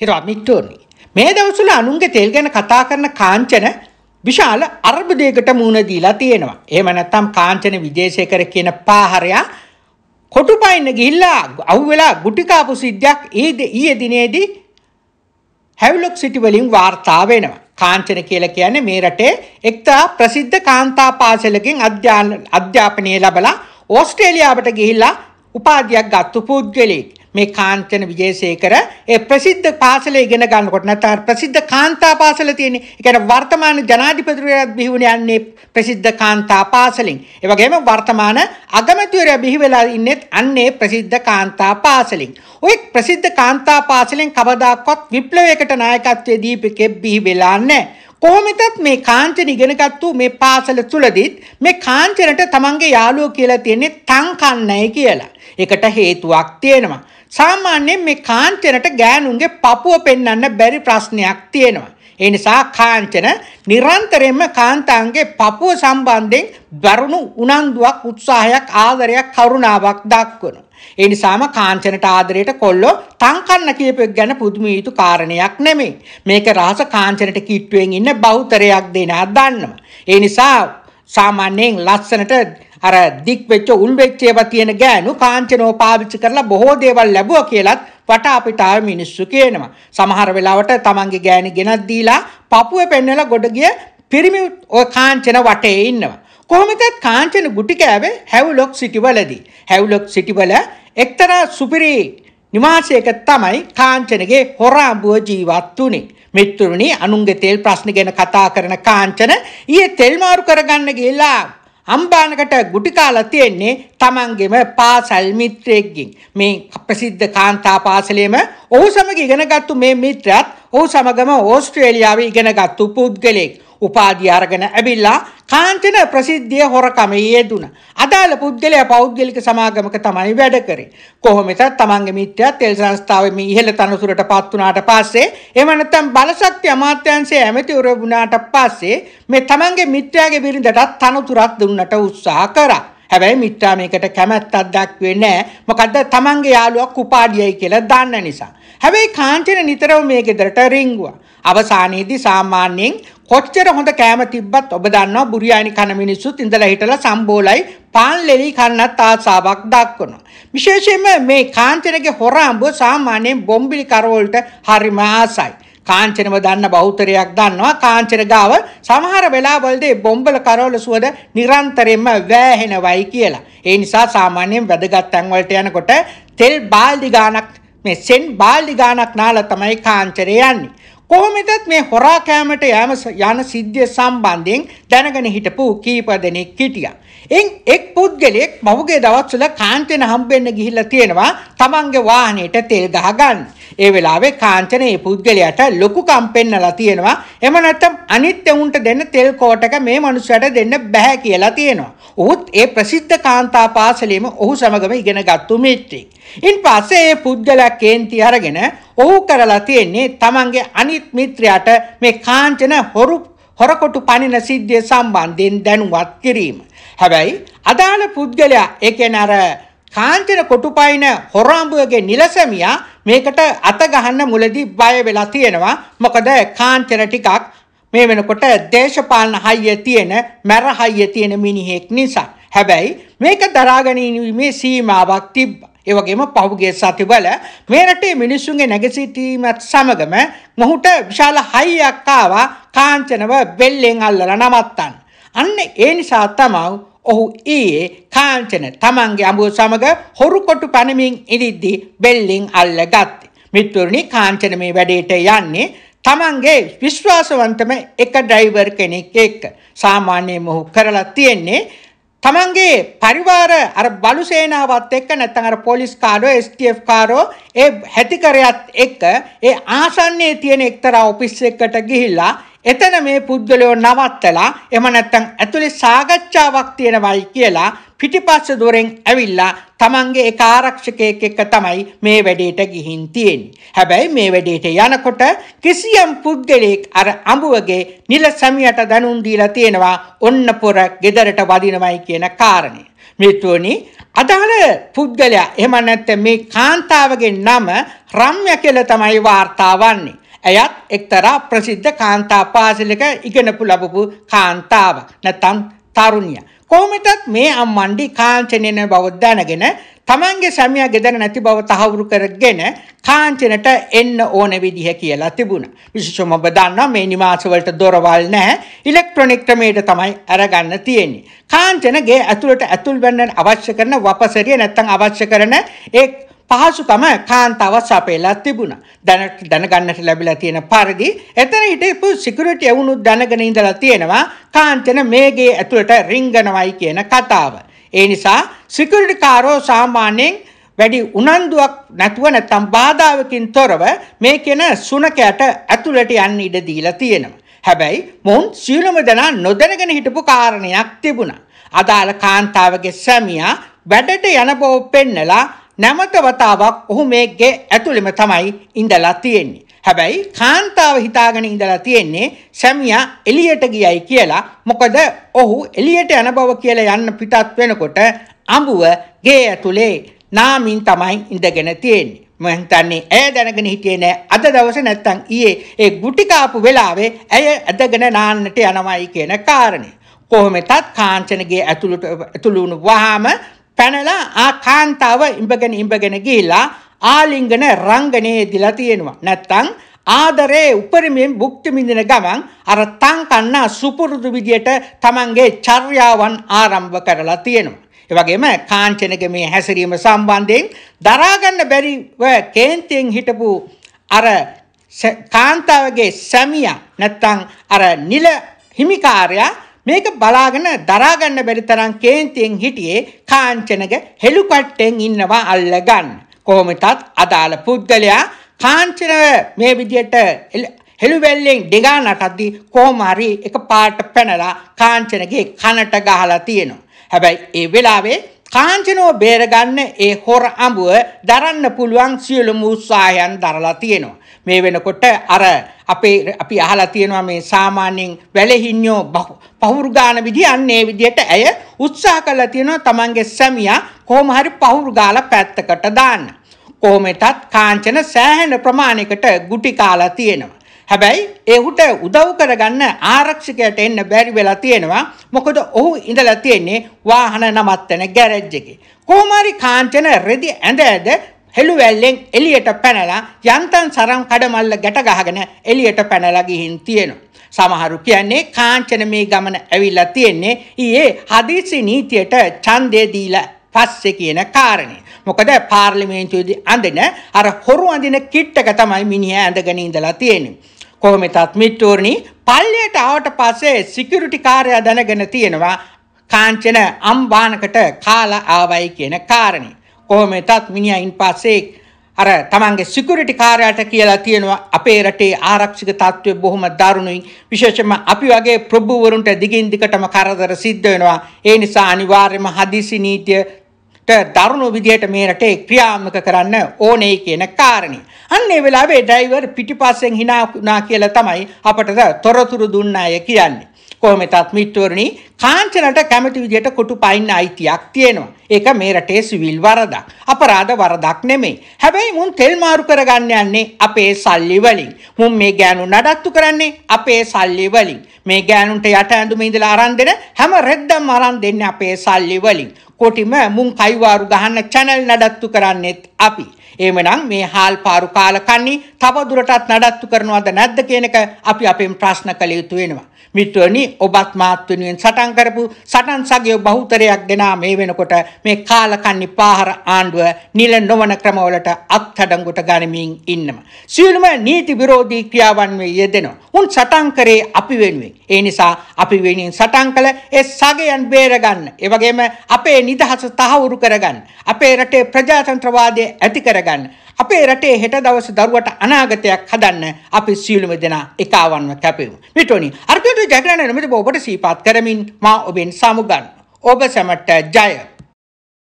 හිරවත් මිත්‍රෝනි මේ දවස්වල අනුන්ගේ තෙල් ගැන කතා කරන කාංචන විශාල අර්බුදයකට මුහුණ දීලා තියෙනවා. එහෙම නැත්නම් කාංචන විදේශේකර කියන පාහරයා කොටුපයින්න ගිහිල්ලා අහුවෙලා ගුටි කාපු සිද්ධියක් ඊයේ දිනේදී හැව්ලොක් සිටි වලින් වාර්තා වෙනවා. කාංචන කියලා කියන්නේ මේ රටේ එක්තරා ප්‍රසිද්ධ කාන්තා පාසලකින් අධ්‍යාපනය ලැබලා ඕස්ට්‍රේලියාවට ගිහිල්ලා උපාධියක් ගත්තු පුද්ගලෙක්. මේ කාන්තන විජේසේකර ඒ ප්‍රසිද්ධ පාසල ඉගෙන ගන්නකොට නැත්නම් ප්‍රසිද්ධ කාන්තා පාසල තියෙන්නේ. ඒ කියන්නේ වර්තමාන ජනාධිපතිවරයා බිහිවුණ යන්නේ ප්‍රසිද්ධ කාන්තා පාසලෙන්. ඒ වගේම වර්තමාන අගමැතිවරයා බිහි වෙලා ඉන්නේත් අන්නේ ප්‍රසිද්ධ කාන්තා පාසලෙන්. ওই ප්‍රසිද්ධ කාන්තා පාසලෙන් කවදාකවත් විප්ලවයකට නායකත්වයේ දීපකෙ බිහි වෙලා නැහැ. කොහොමදත් මේ කාංචන ඉගෙනගත්තු මේ පාසල තුලදීත් මේ කාංචනට තමන්ගේ යාළුවෝ කියලා තියෙන්නේ තං කන්නයි කියලා. ඒකට හේතුවක් තියෙනවා. සාමාන්‍යයෙන් මේ කාංචනට ගෑනුන්ගේ පපුව පෙන්වන්න බැරි ප්‍රශ්නයක් තියෙනවා. ඒ නිසා කාංචන නිරන්තරයෙන්ම කාන්තාන්ගේ පපුව සම්බන්ධයෙන් දරුණු උනන්දුවක් උත්සාහයක් ආදරයක් කරුණාවක් දක්වනවා. ඒ නිසාම කාංචනට ආදරයට කොල්ලෝ තංකන්න කියපෙක් ගැන පුදුම යුතු කාරණයක් නෙමෙයි. මේක රහස කාංචනට කිට්ටුවෙන් ඉන්න බහුතරයක් දෙනා දන්නවා. ඒ නිසා සාමාන්‍යයෙන් ලස්සනට අර දික් වෙච්ච උල් වෙච්ච ඒවා තියෙන ගෑනු කාංචනෝ පාවිච්චි කරලා බොහෝ දේවල් ලැබුවා කියලත් වට අපිට ආව මිනිස්සු කියනවා. සමහර වෙලාවට තමන්ගේ ගෑණි ගෙනත් දීලා පපුවේ පෙන්වලා ගොඩ ගිය පිරිමි ඔය කාංචන වටේ ඉන්නවා. කොහොමදත් කාංචන ගුටි කෑවේ හැව්ලොක් සිටිවලදී. හැව්ලොක් සිටිවල එක්තරා සුපිරි නිවාසයක තමයි කාංචනගේ හොරාඹුව ජීවත් වුනේ. මිත්‍රුණි අනුන්ගේ තෙල් ප්‍රශ්න ගැන කතා කරන කාංචන ඊයේ තෙල් මාරු කරගන්න ගිහලා අම්බානකට ගුටි කාලා තියෙන්නේ Tamanගෙම පාසල් මිත්‍රයෙක්ගෙන්. මේ අප්‍රසිද්ධ කාන්තා පාසලේම ඔහු සමග ඉගෙනගත්තු මේ මිත්‍රයත් ඔහු සමගම ඕස්ට්‍රේලියාව ඉගෙනගත්තු පුද්ගලෙක්. උපාධිය අරගෙන ඇවිල්ලා කාන්තින ප්‍රසිද්ධිය හොරකමේ යෙදුන. අදාළ පුද්ගලයා පෞද්ගලික සමාගමක තමයි වැඩ කරේ. කොහොමද තමන්ගේ මිත්‍යා තෙල් සංස්ථාවේ මේ ඉහළ තනතුරට පත් වුණාට පස්සේ එහෙම නැත්නම් බලශක්ති අමාත්‍යාංශයේ ඇමතිවරු වුණාට පස්සේ මේ තමන්ගේ මිත්‍යාගේ බිරිඳටත් තනතුරක් දුන්නට උත්සාහ කරා. හැබැයි මිත්‍රා මේකට කැමැත්තක් දක්වේ නැහැ. මොකද්ද? Tamange යාළුවක් උපාඩියයි කියලා දන්න නිසා. හැබැයි කාංචන නිතරම මේ ගෙදරට රිංගුවා. අවසානයේදී සාමාන්‍යයෙන් කොච්චර හොඳ කෑම තිබ්බත් ඔබ දන්නවා බුරියානි කන මිනිස්සුත් ඉඳලා හිටලා සම්බෝලයි පාන් ලෙලි කන්නත් ආසාවක් දක්වනවා. විශේෂයෙන්ම මේ කාන්තනගේ හොර අඹ සාමාන්‍යයෙන් බොම්බිලි කරවලට හරිම ආසයි. කාංචනම දන්න බෞතරයක් දන්නවා කාංචන ගාව සමහර වෙලාවලදී බොම්බල කරවල සුවඳ නිරන්තරයෙන්ම වෑහෙනවයි කියලා. ඒ නිසා සාමාන්‍යයෙන් වැදගත් තැන් වලට යනකොට තෙල් බාල්දි ගාණක් මේ සෙන් බාල්දි ගාණක් නාලා තමයි කාංචනේ යන්නේ. කොහොමදත් මේ හොරා කෑමට යෑම යන සිද්ධිය සම්බන්ධයෙන් දැනගෙන හිටපු කීප දෙනෙක් හිටියා. එන් එක් පුද්ගලයෙක් මවගේ දවස්වල කාන්තෙන හම්බෙන්න ගිහිල්ලා තියෙනවා තමන්ගේ වාහනේට තෙල් ගහගන්න. ඒ වෙලාවේ කාංචන ඒ පුද්ගලයාට ලොකු කම්පෙන්නලා තියෙනවා. එහෙම නැත්නම් අනිත් එවුන්ට දෙන්න තෙල් කෝටක මේ මනුස්සයාට දෙන්න බෑ කියලා තියෙනවා. ඔහුත් ඒ ප්‍රසිද්ධ කාන්තා පාසලෙම ඔහු සමගම ඉගෙනගත්තු මිත්‍රෙක්. ඉන් පස්සේ ඒ පුද්ගලයා කේන්ති අරගෙන ඔහු කරලා තියෙන්නේ තමන්ගේ අනිත් මිත්‍රයාට මේ කාංචන හොරු හොරකොටු පනින සිද්ධිය සම්බන්ධයෙන් දැනුවත් කිරීම. හැබැයි අදාළ පුද්ගලයා ඒ කියන්නේ අර කාංචන කොටුපයින හොරාඹුවගේ නිලසමියා මේකට අත ගහන්න මුලදී බය වෙලා තියෙනවා. මොකද කාන්තර ටිකක් මේ වෙනකොට දේශපාලන හයිය තියෙන, මැර හයිය තියෙන මිනිහෙක් නිසා. හැබැයි මේක දරාගෙන ඉීමේ සීමාවක් තිබ්බා. ඒ වගේම පහුගිය සතිවල මේ රටේ මිනිසුන්ගේ නැගසිටීමත් සමගම මොහුට විශාල හයියක් ආවා කාංචනව බෙල්ලෙන් අල්ලලා නවත්තන්න. අන්න ඒ නිසා තමයි ඔහු ඊයේ කාංචන තමන්ගේ අඹුව සමග හොරු කොටු පනමින් ඉදිද්දී බෙල්ලින් අල්ලගත්තේ. මිත්වරුනි කාංචන මේ වැඩේට යන්නේ තමන්ගේ විශ්වාසවන්තම එක ඩ්‍රයිවර් කෙනෙක් එක්ක. සාමාන්‍යයෙන් ඔහු කරලා තියෙන්නේ තමන්ගේ පරිවාර අර බලු සේනාවත් එක්ක නැත්නම් අර පොලිස් කාරෝ STF කාරෝ ඒ හැතිකරයත් එක්ක ඒ ආසන්නයේ තියෙන එක්තරා ඔෆිස් එකකට ගිහිල්ලා එතන මේ පුද්ගලයෝ නවත්තලා එම නැත්තම් ඇතුලේ සාකච්ඡාවක් තියෙනවයි කියලා පිටිපස්ස දොරෙන් ඇවිල්ලා තමන්ගේ ඒ ආරක්ෂකයෙක් එක්ක තමයි මේ වැඩේට ගිහින් තියෙන්නේ. හැබැයි මේ වැඩේට යනකොට කිසියම් පුද්ගලෙක් අර අඹුවගේ නිල සැමියට දනුන් දීලා තියෙනවා ඔන්න පොර ගෙදරට වදිනවයි කියන කාරණය. මිතුනි අදාළ පුද්ගලයා එහෙම නැත්නම් මේ කාන්තාවගේ නම රම්‍ය කියලා තමයි වාර්තා වන්නේ. ඇයත් එක්තරා ප්‍රසිද්ධ කාන්තා පාසලක ඉගෙනපු ලබපු කාන්තාවක් නැත්නම් තරුණිය. කොහොමදත් මේ අම්මන්ඩි කාංචනන බව දැනගෙන තමන්ගේ සැමියා ගෙදර නැති බව තහවුරු කරගෙන කාංචනට එන්න ඕන විදිහ කියලා තිබුණා. විශේෂම ඔබ දන්නා මේ නිවාසවලට දොරවල් නැහැ. ඉලෙක්ට්‍රොනික ක්‍රමයට තමයි අරගන්න තියෙන්නේ. කාංචනගේ ඇතුළට ඇතුල් වෙන්න අවශ්‍ය කරන වපසරිය නැත්නම් අවශ්‍ය කරන ඒ පහසුකම කාන්තාවත් සපයලා තිබුණා. දැනට දැනගන්නට ලැබිලා තියෙන පරිදි එතන හිටපු සිකියුරිටි එවුනුත් දැනගෙන ඉඳලා තියෙනවා කාන්තන මේගේ ඇතුළට රිංගනවයි කියන කතාව. ඒ නිසා සිකියුරිටි කාරෝ සාමාන්‍යයෙන් වැඩි උනන්දුවක් නැතුව නැත්නම් බාධාවකින් තොරව මේ කියන සුනකයට ඇතුළට යන්න ඉඩ දීලා තියෙනවා. හැබැයි මොවුන් සියලුම දෙනා නොදැනගෙන හිටපු කාරණයක් තිබුණා. අදාළ කාන්තාවගේ සැමියා වැඩට යන බව පෙන්නලා නැමත වතාවක් ඔහු මේකේ ඇතුළෙම තමයි ඉඳලා තියෙන්නේ. හැබැයි කාන්තාව හිතාගෙන ඉඳලා තියෙන්නේ සැමියා එළියට ගියයි කියලා. මොකද ඔහු එළියට යන බව කියලා යන්න පිටත් වෙනකොට අඹුව ගේ ඇතුලේ නාමින් තමයි ඉඳගෙන තියෙන්නේ. මම හිතන්නේ ඇය දැනගෙන හිටියේ නෑ අද දවසේ නැත්තම් ඊයේ ඒ ගුටි කාපු වෙලාවේ ඇය ඇදගෙන නාන්නට යනවායි කියන කාරණේ. කොහොමෙතත් කාංචනගේ ඇතුළට ඇතුළු වුණාම පැනලා ආ කාන්තාව ඉඹගෙන ඉඹගෙන ගිහිලා ආලිංගන රංගනයේ දිලා තියෙනවා. නැත්තම් ආදරේ උපරිමයෙන් භුක්ති විඳින ගමන් අර තන් කන්න සුපුරුදු විදියට තමන්ගේ චර්යාවන් ආරම්භ කරලා තියෙනවා. ඒ වගේම කාංචනගේ මේ හැසිරීම සම්බන්ධයෙන් දරා ගන්න බැරිව කේන්තියෙන් හිටපු අර කාන්තාවගේ සැමියා නැත්තම් අර නිල හිමිකාරයා මේක බලාගෙන දරා ගන්න බැරි තරම් කේන්තියෙන් හිටියේ කාංචනගේ හෙළු කට්ටෙන් ඉන්නවා අල්ලගන්න. කොහොමටත් අදාළ පුද්ගලයා කාංචනව මේ විදියට හෙළුවැල්ලෙන් ඩෙගා නටද්දී කොහොම හරි එක පාට පැනලා කාංචනගේ කනට ගහලා තියෙනවා. හැබැයි ඒ වෙලාවේ කාන්චනෝ බේරගන්න ඒ හොර අඹුව දරන්න පුළුවන් සියලුම උත්සාහයන් දරලා තියෙනවා. මේ වෙනකොට අර අපේ අපි අහලා තියෙනවා මේ සාමාන්‍යයෙන් වැලහින්යෝ පහුරු ගාන විදිහ අන්න ඒ විදිහට ඇය උත්සාහ කරලා තියෙනවා තමන්ගේ සැමියා කොහොම හරි පහුරු ගාලා පැත්තකට දාන්න. කොහොමෙතත් කාංචන සෑහෙන ප්‍රමාණයකට ගුටි කාලා තියෙනවා. හැබැයි ඒහුට උදව් කරගන්න ආරක්ෂකයට එන්න බැරි වෙලා තියෙනවා. මොකද ඔහු ඉඳලා තියෙන්නේ වාහන නමත්තන ගෑරේජ් එකේ. කොහොමරි කාංචන රෙදි ඇඳ ඇඳ හෙළුවැල්ලෙන් එළියට පැනලා යන්තම් සරම් කඩමල්ල ගැට ගහගෙන එළියට පැනලා ගිහින් තියෙනවා. සමහරු කියන්නේ කාංචන මේ ගමන ඇවිල්ලා තියෙන්නේ ඊයේ හදිසි නීතියට ඡන්දය දීලා පස්සේ කියන කාරණේ. මොකද පාර්ලිමේන්තුවේදී අඳින අර හොරු අඳින කිට් එක තමයි මිනිහා ඇඳගෙන ඉඳලා තියෙන්නේ. කොහොමතත් මිට්ටූරණි පල්ලියට ආවට පස්සේ සිකියුරිටි කාර්යය දැනගෙන තියෙනවා කාංචන අම්බානකට කාලා ආවයි කියන කාරණේ. කොහොමතත් මිනිහයින් පස්සේ අර තමන්ගේ සිකියුරිටි කාර්යාලයට කියලා තියෙනවා අපේ රටේ ආරක්ෂක තත්ත්වය බොහොම දරුණුයි විශේෂයෙන්ම අපි වගේ ප්‍රභූවරුන්ට දිගින් දිගටම කරදර සිද්ධ වෙනවා ඒ නිසා අනිවාර්යයෙන්ම හදිසි නීතිය දරුණු විදියට මේ රටේ ක්‍රියාත්මක කරන්න ඕනේ කියන කාරණේ. අන්න ඒ වෙලාවේ ඩ්‍රයිවර් පිටිපස්සෙන් hina වුණා කියලා තමයි අපට තොරතුරු දුන්න අය කියන්නේ. කොහොම වෙතත් මිත්‍රවරණි කාංචනට කැමති විදිහට කොටු පයින්න අයිතියක් තියෙනවා. ඒක මේ රටේ සිවිල් වරදක්. අපරාධ වරදක් නෙමෙයි. හැබැයි මුන් තෙල් මාරු කරගන්න යන්නේ අපේ සල්ලි වලින්. මුන් මේ ගෑනු නඩත්තු කරන්නේ අපේ සල්ලි වලින්. මේ ගෑනුන්ට යට ඇඳුම ඉඳලා අරන් දෙන හැම රෙද්දක්ම අරන් දෙන්නේ අපේ සල්ලි වලින්. කොටිම මුන් කයිවාරු ගහන්න channel නඩත්තු කරන්නේත් අපි. එමනම් මේ හාල් පාරු කාලකන්නේ තවදුරටත් නඩත්තු කරනවද නැද්ද කියනක අපි අපෙන් ප්‍රශ්න කළ යුතු වෙනවා. මිත්‍රවනි ඔබත් මාත් වෙනුවෙන් සටන් කරපු සටන් සගය බහුතරයක් දෙනා මේ වෙනකොට මේ කාලකන්නි පාහර ආණ්ඩුව නිල නොවන ක්‍රමවලට අත්අඩංගුවට ගනිමින් ඉන්නවා. සියලුම නීති විරෝධී ක්‍රියාවන් මේ යෙදෙනවා. උන් සටන් කරේ අපි වෙනුවෙන්. ඒ නිසා අපි වෙනුවෙන් සටන් කළ ඒ සගයන් බේරගන්න. ඒ වගේම අපේ නිදහස තහවුරු කරගන්න. අපේ රටේ ප්‍රජාතන්ත්‍රවාදය ඇති කරගන්න. කරගන්න. අපේ රටේ හෙට දවසේ දරුවට අනාගතයක් හදන්න අපි සියලුම දෙනා එකවන්ව කැපෙමු. මෙතොනි අර්ථයට ජයග්‍රහණ නිමිති ඔබට සීපාත් කරමින් මා ඔබෙන් සමුගන්නවා. ඔබ සැමට ජය